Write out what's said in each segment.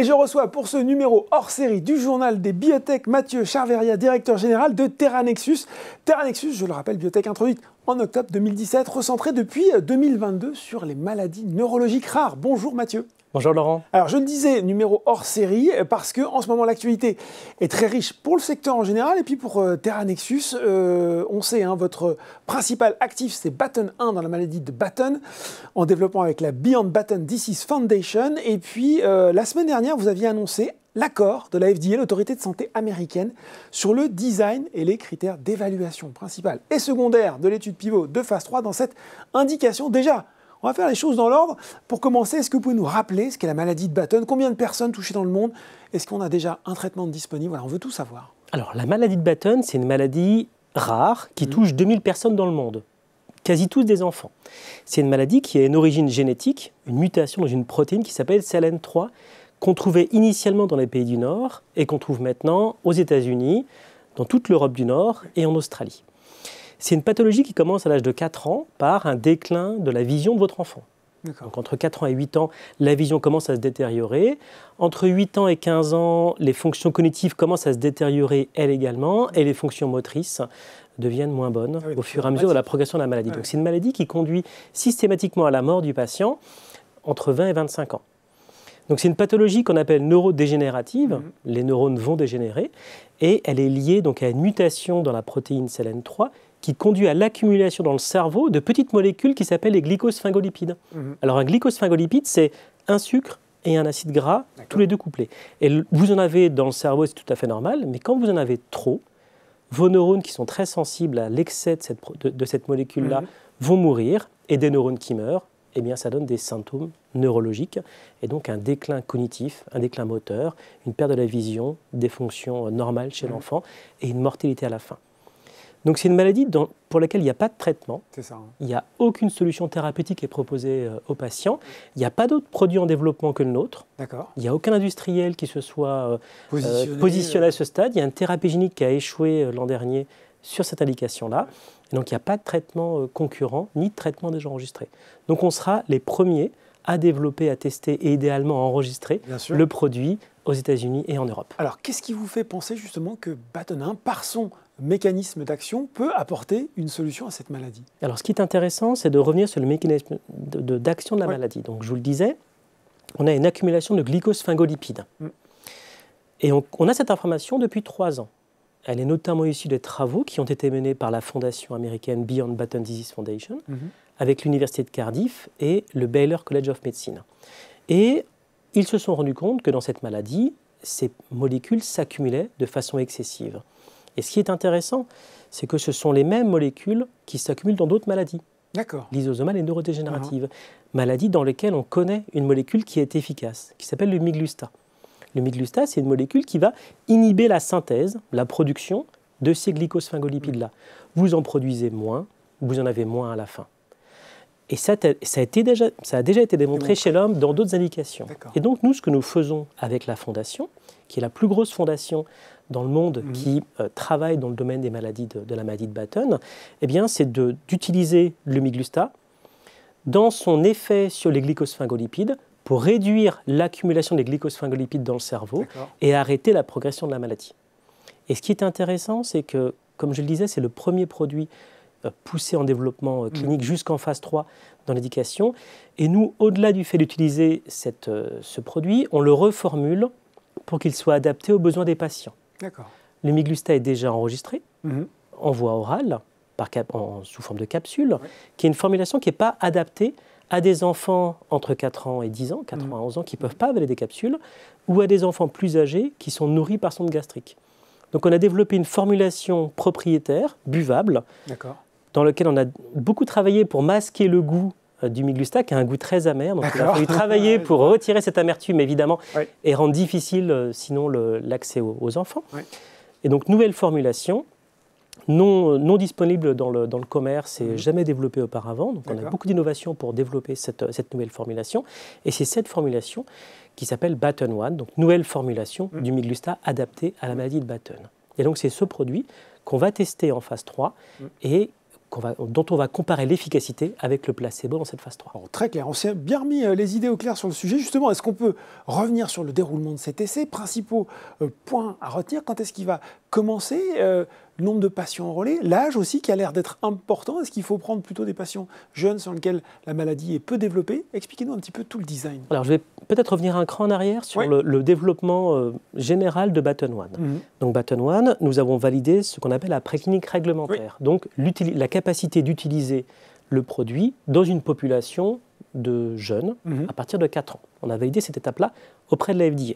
Et je reçois pour ce numéro hors série du journal des biotech Mathieu Charveria, directeur général de Terranexus. Terranexus, je le rappelle, biotech introduite en octobre 2017, recentrée depuis 2022 sur les maladies neurologiques rares. Bonjour Mathieu. Bonjour Laurent. Alors je le disais, numéro hors série, euh, parce que en ce moment l'actualité est très riche pour le secteur en général et puis pour euh, Terra Nexus. Euh, on sait, hein, votre principal actif c'est Batten 1 dans la maladie de Batten, en développement avec la Beyond Batten Disease Foundation. Et puis la semaine dernière, vous aviez annoncé l'accord de la FDA, l'autorité de santé américaine, sur le design et les critères d'évaluation principale et secondaire de l'étude pivot de phase 3 dans cette indication déjà on va faire les choses dans l'ordre. Pour commencer, est-ce que vous pouvez nous rappeler ce qu'est la maladie de Batten Combien de personnes touchées dans le monde Est-ce qu'on a déjà un traitement disponible On veut tout savoir. Alors, la maladie de Batten, c'est une maladie rare qui mm. touche 2000 personnes dans le monde quasi tous des enfants. C'est une maladie qui a une origine génétique, une mutation dans une protéine qui s'appelle CLN3, qu'on trouvait initialement dans les pays du Nord et qu'on trouve maintenant aux États-Unis, dans toute l'Europe du Nord et en Australie. C'est une pathologie qui commence à l'âge de 4 ans par un déclin de la vision de votre enfant. Donc entre 4 ans et 8 ans, la vision commence à se détériorer. Entre 8 ans et 15 ans, les fonctions cognitives commencent à se détériorer elles également et les fonctions motrices deviennent moins bonnes ah au fur et à mesure de la progression de la maladie. Ah donc c'est une maladie qui conduit systématiquement à la mort du patient entre 20 et 25 ans. Donc c'est une pathologie qu'on appelle neurodégénérative, mhm. les neurones vont dégénérer, et elle est liée donc à une mutation dans la protéine CLN3 qui conduit à l'accumulation dans le cerveau de petites molécules qui s'appellent les glycosphingolipides. Mhm. Alors un glycosphingolipide, c'est un sucre et un acide gras, tous les deux couplés. Et vous en avez dans le cerveau, c'est tout à fait normal, mais quand vous en avez trop, vos neurones qui sont très sensibles à l'excès de cette, molécule-là mhm. vont mourir, et des neurones qui meurent, eh bien, ça donne des symptômes neurologiques, et donc un déclin cognitif, un déclin moteur, une perte de la vision, des fonctions euh, normales chez mhm. l'enfant, et une mortalité à la fin. Donc c'est une maladie pour laquelle il n'y a pas de traitement. C'est Ça, hein. Il n'y a aucune solution thérapeutique qui est proposée euh, aux patients. Il n'y a pas d'autres produits en développement que le nôtre. D'accord. Il n'y a aucun industriel qui se soit euh, euh, positionné, à ce stade. Il y a un thérapie génique qui a échoué l'an dernier sur cette indication-là. Donc il n'y a pas de traitement concurrent ni de traitement déjà enregistré. Donc on sera les premiers à développer, à tester et idéalement à enregistrer le produit aux États-Unis et en Europe. Alors qu'est-ce qui vous fait penser justement que Batonin, par son mécanisme d'action peut apporter une solution à cette maladie. Alors ce qui est intéressant, c'est de revenir sur le mécanisme d'action de, la maladie. Donc je vous le disais, on a une accumulation de glycosphingolipides. Mm. Et on, a cette information depuis trois ans. Elle est notamment issue des travaux qui ont été menés par la fondation américaine Beyond Batten Disease Foundation, mm-hmm. avec l'Université de Cardiff et le Baylor College of Medicine. Et ils se sont rendus compte que dans cette maladie, ces molécules s'accumulaient de façon excessive. Et ce qui est intéressant, c'est que ce sont les mêmes molécules qui s'accumulent dans d'autres maladies. D'accord. L'isosomale et neurodégénérative. Uh-huh. Maladies dans lesquelles on connaît une molécule qui est efficace, qui s'appelle le miglustat. Le miglustat, c'est une molécule qui va inhiber la synthèse, la production de ces glycosphingolipides-là. Mm. Vous en produisez moins, vous en avez moins à la fin. Et ça, a, été déjà, ça a, déjà, été démontré. chez l'homme dans d'autres indications. Et donc, nous, ce que nous faisons avec la fondation, qui est la plus grosse fondation dans le monde mhm. qui euh, travaille dans le domaine des maladies de, la maladie de Batten, eh bien, c'est d'utiliser le miglustat dans son effet sur les glycosphingolipides pour réduire l'accumulation des glycosphingolipides dans le cerveau et arrêter la progression de la maladie. Et ce qui est intéressant, c'est que, comme je le disais, c'est le premier produit euh, poussé en développement euh, mhm. clinique jusqu'en phase 3 dans l'éducation. Et nous, au-delà du fait d'utiliser ce produit, on le reformule pour qu'il soit adapté aux besoins des patients. Le miglusta est déjà enregistré mhm. en voie orale, sous forme de capsule, qui est une formulation qui n'est pas adaptée à des enfants entre 4 ans et 10 ans, 4 mhm. ans ans, qui ne peuvent mhm. pas avaler des capsules, ou à des enfants plus âgés qui sont nourris par sonde gastrique. Donc on a développé une formulation propriétaire, buvable, dans laquelle on a beaucoup travaillé pour masquer le goût euh, du Miglusta qui a un goût très amer. Donc il a fallu travailler pour retirer cette amertume, évidemment, et rendre difficile, euh, sinon, l'accès aux, enfants. Et donc, nouvelle formulation, non, euh, non disponible dans le, dans le commerce et mhm. jamais développée auparavant. Donc, on a beaucoup d'innovations pour développer cette, cette, nouvelle formulation. Et c'est cette formulation qui s'appelle Batten One, donc nouvelle formulation mhm. du Miglusta adaptée à la mhm. maladie de Batten. Et donc, c'est ce produit qu'on va tester en phase 3 et dont on va comparer l'efficacité avec le placebo dans cette phase 3. très clair, on s'est bien mis euh, les idées au clair sur le sujet. Justement, est-ce qu'on peut revenir sur le déroulement de cet essai Principaux euh, points à retenir, quand est-ce qu'il va commencer euh, le nombre de patients enrôlés, relais, l'âge aussi qui a l'air d'être important. Est-ce qu'il faut prendre plutôt des patients jeunes sur lesquels la maladie est peu développée Expliquez-nous un petit peu tout le design. Alors je vais peut-être revenir un cran en arrière sur le, développement euh, général de Batten One. Mhm. Donc Batten One, nous avons validé ce qu'on appelle la préclinique réglementaire, donc la capacité d'utiliser le produit dans une population de jeunes mhm. à partir de 4 ans. On a validé cette étape-là auprès de la FDA.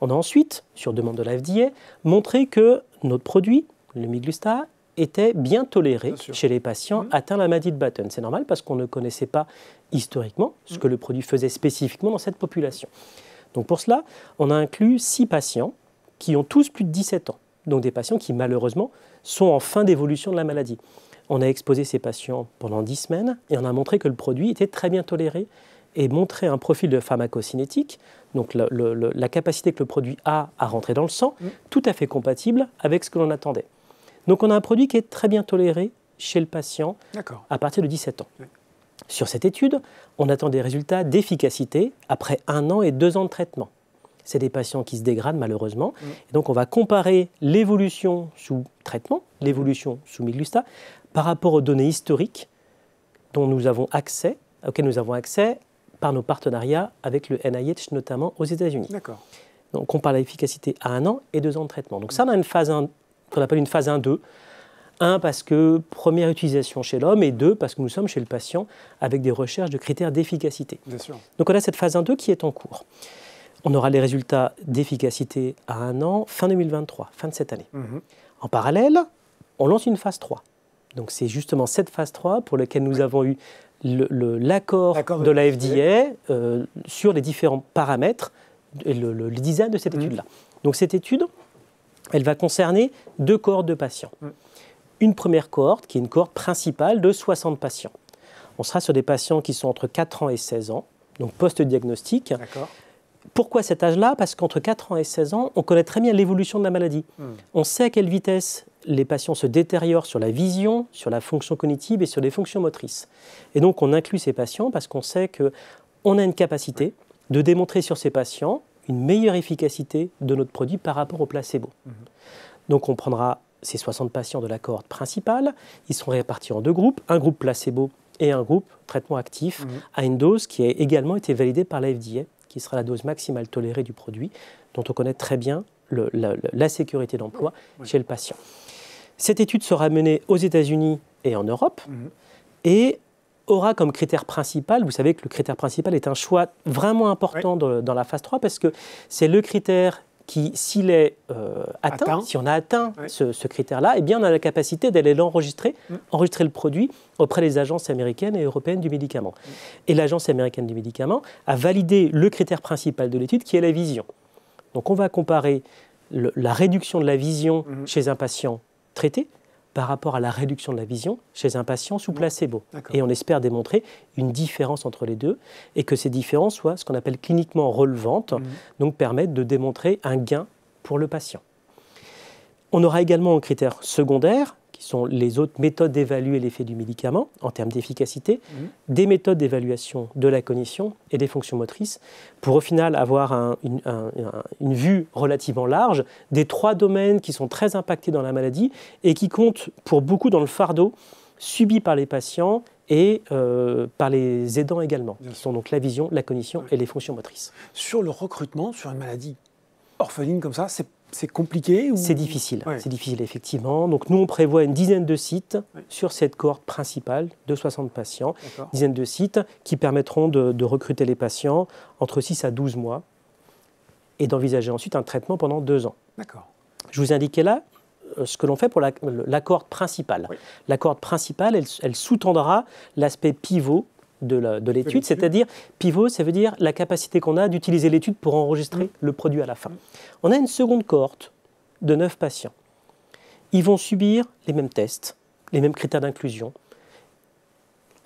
On a ensuite, sur demande de la FDA, montré que notre produit le miglustat était bien toléré chez les patients mmh. atteints de la maladie de Batten. C'est normal parce qu'on ne connaissait pas historiquement ce que mmh. le produit faisait spécifiquement dans cette population. Donc pour cela, on a inclus six patients qui ont tous plus de 17 ans, donc des patients qui malheureusement sont en fin d'évolution de la maladie. On a exposé ces patients pendant dix semaines et on a montré que le produit était très bien toléré et montré un profil de pharmacocinétique, donc la capacité que le produit a à rentrer dans le sang, mmh. tout à fait compatible avec ce que l'on attendait. Donc on a un produit qui est très bien toléré chez le patient à partir de 17 ans. Sur cette étude, on attend des résultats d'efficacité après un an et deux ans de traitement. C'est des patients qui se dégradent malheureusement. Et donc on va comparer l'évolution sous traitement, l'évolution sous Miglusta, par rapport aux données historiques dont nous avons accès, auxquelles nous avons accès par nos partenariats avec le NIH notamment aux États-Unis. D'accord. Donc on compare l'efficacité à un an et deux ans de traitement. Donc ça, on a une phase qu'on appelle une phase 1-2. Un, parce que première utilisation chez l'homme, et deux, parce que nous sommes chez le patient avec des recherches de critères d'efficacité. Donc on a cette phase 1-2 qui est en cours. On aura les résultats d'efficacité à un an, fin 2023, fin de cette année. Mhm. En parallèle, on lance une phase 3. Donc c'est justement cette phase 3 pour laquelle nous avons eu l'accord de, de, la FDA euh, sur les différents paramètres et le, design de cette mhm. étude-là. Donc cette étude, elle va concerner deux cohortes de patients. Une première cohorte, qui est une cohorte principale de 60 patients. On sera sur des patients qui sont entre 4 ans et 16 ans, donc post-diagnostic. Pourquoi cet âge-là Parce qu'entre 4 ans et 16 ans, on connaît très bien l'évolution de la maladie. Hmm. On sait à quelle vitesse les patients se détériorent sur la vision, sur la fonction cognitive et sur les fonctions motrices. Et donc on inclut ces patients parce qu'on sait qu'on a une capacité de démontrer sur ces patients une meilleure efficacité de notre produit par rapport au placebo. Mhm. Donc on prendra ces 60 patients de la cohorte principale, ils seront répartis en deux groupes, un groupe placebo et un groupe traitement actif, mhm. à une dose qui a également été validée par la FDA, qui sera la dose maximale tolérée du produit, dont on connaît très bien la, sécurité d'emploi chez le patient. Cette étude sera menée aux États-Unis et en Europe, mhm aura comme critère principal, vous savez que le critère principal est un choix vraiment important dans la phase 3 parce que c'est le critère qui, s'il est euh, atteint, si on a atteint ce, critère-là, eh bien, on a la capacité d'aller l'enregistrer, mm. enregistrer le produit auprès des agences américaines et européennes du médicament. Mm. Et l'agence américaine du médicament a validé le critère principal de l'étude, qui est la vision. Donc, on va comparer la réduction de la vision mm-hmm. chez un patient traité par rapport à la réduction de la vision chez un patient sous placebo. Et on espère démontrer une différence entre les deux et que ces différences soient ce qu'on appelle cliniquement relevantes, mhm. donc permettent de démontrer un gain pour le patient. On aura également un critère secondaire qui sont les autres méthodes d'évaluer l'effet du médicament en termes d'efficacité, mhm. des méthodes d'évaluation de la cognition et des fonctions motrices, pour au final avoir une, vue relativement large des trois domaines qui sont très impactés dans la maladie et qui comptent pour beaucoup dans le fardeau subi par les patients et euh, par les aidants également, qui sont donc la vision, la cognition et les fonctions motrices. Sur le recrutement, sur une maladie orpheline comme ça, c'est c'est compliqué C'est difficile, c'est difficile effectivement. Donc nous, on prévoit une dizaine de sites sur cette corde principale de 60 patients, une dizaine de sites qui permettront de, recruter les patients entre 6 à 12 mois et d'envisager ensuite un traitement pendant 2 ans. D'accord. Je vous indiquais là euh, ce que l'on fait pour la, corde principale. La cohorte principale, elle sous-tendra l'aspect pivot de l'étude, c'est-à-dire pivot, ça veut dire la capacité qu'on a d'utiliser l'étude pour enregistrer mm. le produit à la fin. On a une seconde cohorte de 9 patients. Ils vont subir les mêmes tests, les mêmes critères d'inclusion,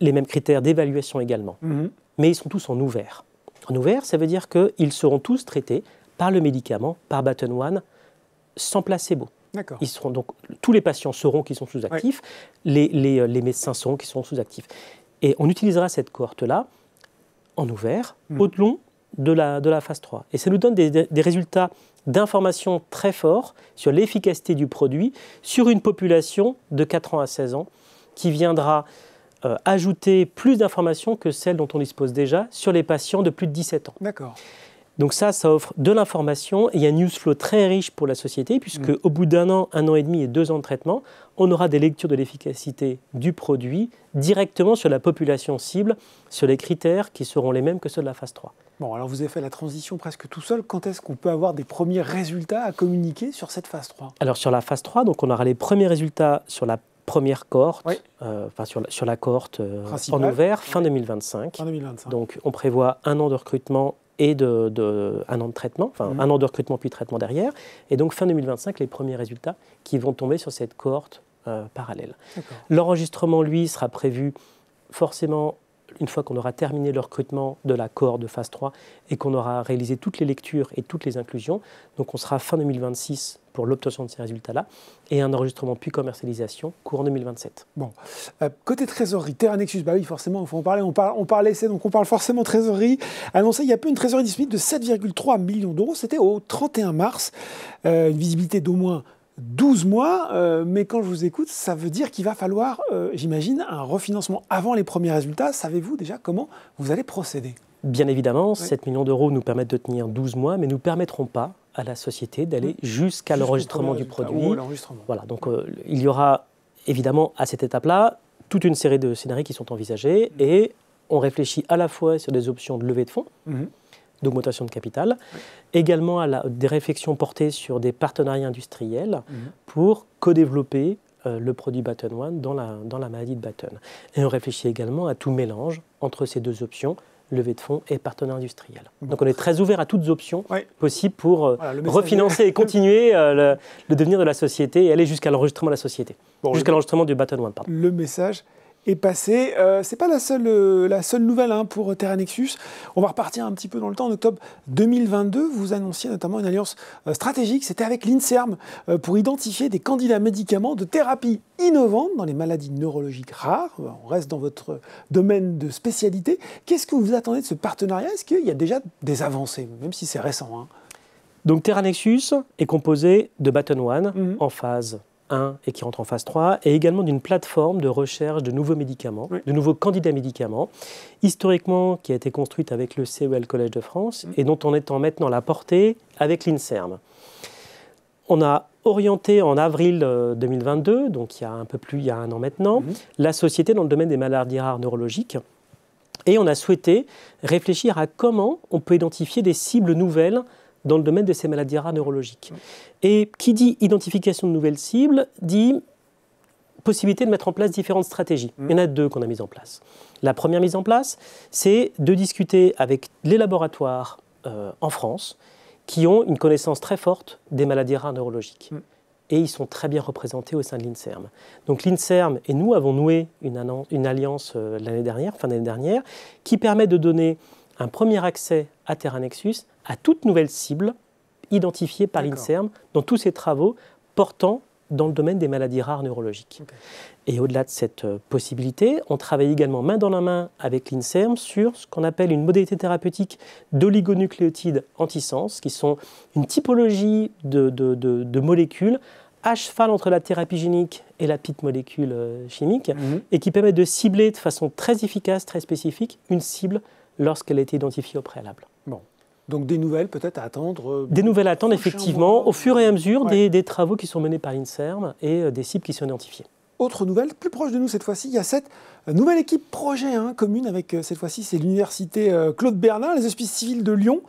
les mêmes critères d'évaluation également, mm-hmm. mais ils sont tous en ouvert. En ouvert, ça veut dire qu'ils seront tous traités par le médicament, par Batten One, sans placebo. Ils seront donc, tous les patients sauront qu'ils sont sous-actifs, les, euh, les médecins sauront qu'ils sont sous-actifs. Et on utilisera cette cohorte-là en ouvert hmm. au long de la, de la phase 3. Et ça nous donne des, résultats d'informations très forts sur l'efficacité du produit sur une population de 4 ans à 16 ans qui viendra euh, ajouter plus d'informations que celles dont on dispose déjà sur les patients de plus de 17 ans. D'accord. Donc ça, ça offre de l'information et il y a un très riche pour la société puisque mm. au bout d'un an, un an et demi et deux ans de traitement, on aura des lectures de l'efficacité du produit directement sur la population cible, sur les critères qui seront les mêmes que ceux de la phase 3. Bon, alors vous avez fait la transition presque tout seul. Quand est-ce qu'on peut avoir des premiers résultats à communiquer sur cette phase 3 Alors sur la phase 3, donc on aura les premiers résultats sur la première cohorte, euh, enfin sur la, cohorte euh, en ouvert, fin, 2025. fin 2025. Donc on prévoit un an de recrutement et de, un an de traitement, enfin mmh. un an de recrutement puis de traitement derrière. Et donc fin 2025, les premiers résultats qui vont tomber sur cette cohorte euh, parallèle. L'enregistrement, lui, sera prévu forcément une fois qu'on aura terminé le recrutement de la de phase 3 et qu'on aura réalisé toutes les lectures et toutes les inclusions, donc on sera fin 2026 pour l'obtention de ces résultats-là, et un enregistrement puis commercialisation courant 2027. Bon. Euh, côté trésorerie, Terra Nexus, bah oui, forcément, faut parler, on parle, on donc on parle forcément trésorerie. Annoncé il y a peu une trésorerie disponible de 7,3 millions d'euros, c'était au 31 mars, euh, une visibilité d'au moins 12 mois, euh, mais quand je vous écoute, ça veut dire qu'il va falloir, euh, j'imagine, un refinancement avant les premiers résultats. Savez-vous déjà comment vous allez procéder Bien évidemment, 7 millions d'euros nous permettent de tenir 12 mois, mais ne nous permettront pas à la société d'aller jusqu'à l'enregistrement du produit. Voilà, donc euh, il y aura évidemment à cette étape-là toute une série de scénarios qui sont envisagés mm-hmm. et on réfléchit à la fois sur des options de levée de fonds. Mm-hmm d'augmentation de capital, également à des réflexions portées sur des partenariats industriels mhm. pour co-développer euh, le produit Batten One dans la, dans la maladie de Batten. Et on réfléchit également à tout mélange entre ces deux options, levée de fonds et partenariat industriel. Donc on est très ouvert à toutes options possibles pour euh, refinancer et continuer euh, le, devenir de la société et aller jusqu'à l'enregistrement de la société, jusqu'à l'enregistrement du Batten One. Le message passé. Euh, c'est pas la seule, euh, la seule nouvelle hein, pour Terra Nexus. On va repartir un petit peu dans le temps. En octobre 2022, vous annonciez notamment une alliance euh, stratégique. C'était avec l'INSERM pour identifier des candidats médicaments de thérapie innovante dans les maladies neurologiques rares. On reste dans votre domaine de spécialité. Qu'est-ce que vous attendez de ce partenariat Est-ce qu'il y a déjà des avancées, même si c'est récent hein? donc Terra Nexus est composé de Baton One mhm. en phase et qui rentre en phase 3, et également d'une plateforme de recherche de nouveaux médicaments, de nouveaux candidats médicaments, historiquement qui a été construite avec le CEL Collège de France mm. et dont on est en maintenant la portée avec l'INSERM. On a orienté en avril 2022, euh, donc il y a un peu plus, il y a un an maintenant, mm. la société dans le domaine des maladies rares neurologiques. Et on a souhaité réfléchir à comment on peut identifier des cibles nouvelles dans le domaine de ces maladies rares neurologiques. Et qui dit identification de nouvelles cibles dit possibilité de mettre en place différentes stratégies. Mm. Il y en a deux qu'on a mises en place. La première mise en place, c'est de discuter avec les laboratoires euh, en France qui ont une connaissance très forte des maladies rares neurologiques. Mm. Et ils sont très bien représentés au sein de l'INSERM. Donc l'INSERM et nous avons noué une, alliance, une alliance euh, l'année dernière, fin d'année dernière, qui permet de donner un premier accès à Terra Nexus à toute nouvelle cible identifiée par l'INSERM dans tous ses travaux portant dans le domaine des maladies rares neurologiques. Et au-delà de cette euh, possibilité, on travaille également main dans la main avec l'INSERM sur ce qu'on appelle une modalité thérapeutique d'oligonucléotides antisens, qui sont une typologie de, molécules à cheval entre la thérapie génique et la petite molécule euh, chimique, mhm. et qui permettent de cibler de façon très efficace, très spécifique, une cible lorsqu'elle est identifiée au préalable. Bon. Donc des nouvelles peut-être à attendre euh, Des nouvelles à attendre, effectivement, au fur et à mesure des, travaux qui sont menés par INSERM et euh, des cibles qui sont identifiées. Autre nouvelle, plus proche de nous cette fois-ci, il y a cette euh, nouvelle équipe projet hein, commune avec cette fois-ci, c'est l'université Claude Bernard, les hospices civils de Lyon.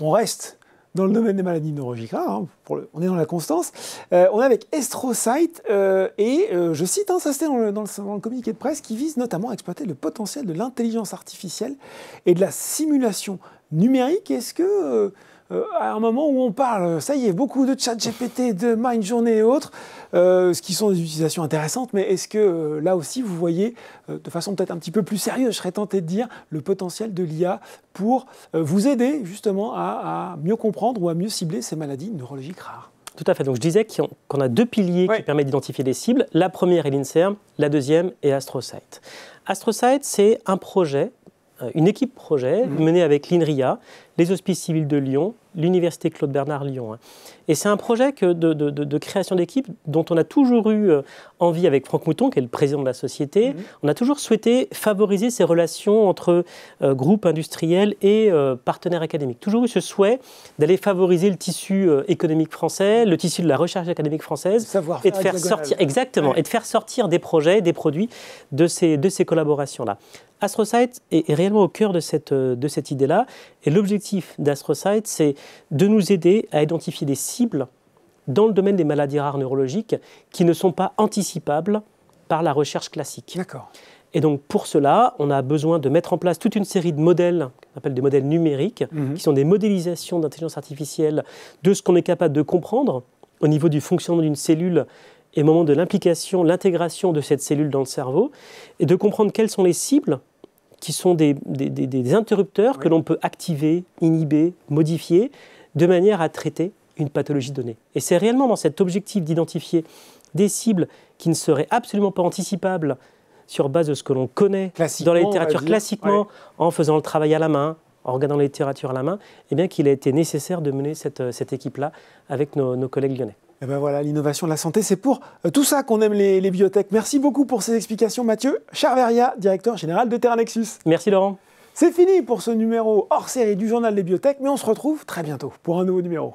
On reste dans le domaine des maladies neurologiques ah, hein, on est dans la constance. Euh, on est avec Estrocyte, euh, et euh, je cite, hein, ça c'était dans, dans le, communiqué de presse, qui vise notamment à exploiter le potentiel de l'intelligence artificielle et de la simulation numérique. Est-ce que euh, à un moment où on parle, ça y est, beaucoup de chat GPT, de Mind et autres, euh, ce qui sont des utilisations intéressantes, mais est-ce que euh, là aussi vous voyez, de façon peut-être un petit peu plus sérieuse, je serais tenté de dire, le potentiel de l'IA pour vous aider justement à, mieux comprendre ou à mieux cibler ces maladies neurologiques rares tout à fait. Donc je disais qu'on a deux piliers qui permettent d'identifier les cibles. La première est l'INSERM, la deuxième est AstroSight. AstroSight, c'est un projet euh, une équipe projet mmh. menée avec l'INRIA, les Hospices civils de Lyon, l'Université Claude Bernard Lyon. Hein. Et c'est un projet de, création d'équipe dont on a toujours eu euh, envie avec Franck Mouton, qui est le président de la société. Mmh. On a toujours souhaité favoriser ces relations entre euh, groupes industriels et partenaires académiques. Toujours eu ce souhait d'aller favoriser le tissu économique français, le tissu de la recherche académique française, savoir et de faire sortir exactement et de faire sortir des projets, des produits de ces, de ces collaborations là. AstroSight est, réellement au cœur de cette, euh, de cette idée-là. Et l'objectif d'AstroSight, c'est de nous aider à identifier des cibles dans le domaine des maladies rares neurologiques qui ne sont pas anticipables par la recherche classique. D'accord. Et donc pour cela, on a besoin de mettre en place toute une série de modèles, qu'on appelle des modèles numériques, mhm. qui sont des modélisations d'intelligence artificielle de ce qu'on est capable de comprendre au niveau du fonctionnement d'une cellule et au moment de l'implication, l'intégration de cette cellule dans le cerveau, et de comprendre quelles sont les cibles qui sont des, interrupteurs que l'on peut activer, inhiber, modifier, de manière à traiter une pathologie donnée. Et c'est réellement dans cet objectif d'identifier des cibles qui ne seraient absolument pas anticipables sur base de ce que l'on connaît dans la littérature classiquement, en faisant le travail à la main, en regardant la littérature à la main, eh bien qu'il a été nécessaire de mener cette, euh, équipe-là avec nos collègues lyonnais. Eh ben voilà, l'innovation de la santé, c'est pour euh, tout ça qu'on aime les, les, biotech. Merci beaucoup pour ces explications, Mathieu Charveria, directeur général de Terranexus. Merci Laurent. C'est fini pour ce numéro hors série du journal des biotech, mais on se retrouve très bientôt pour un nouveau numéro.